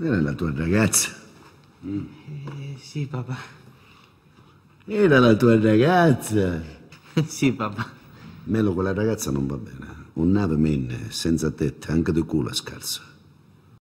Era la tua ragazza. Mm. Eh, sì, papà. Era la tua ragazza. Eh, sì, papà. Melo, quella ragazza non va bene. Un nave menne, senza tette, anche di culo è scarsa.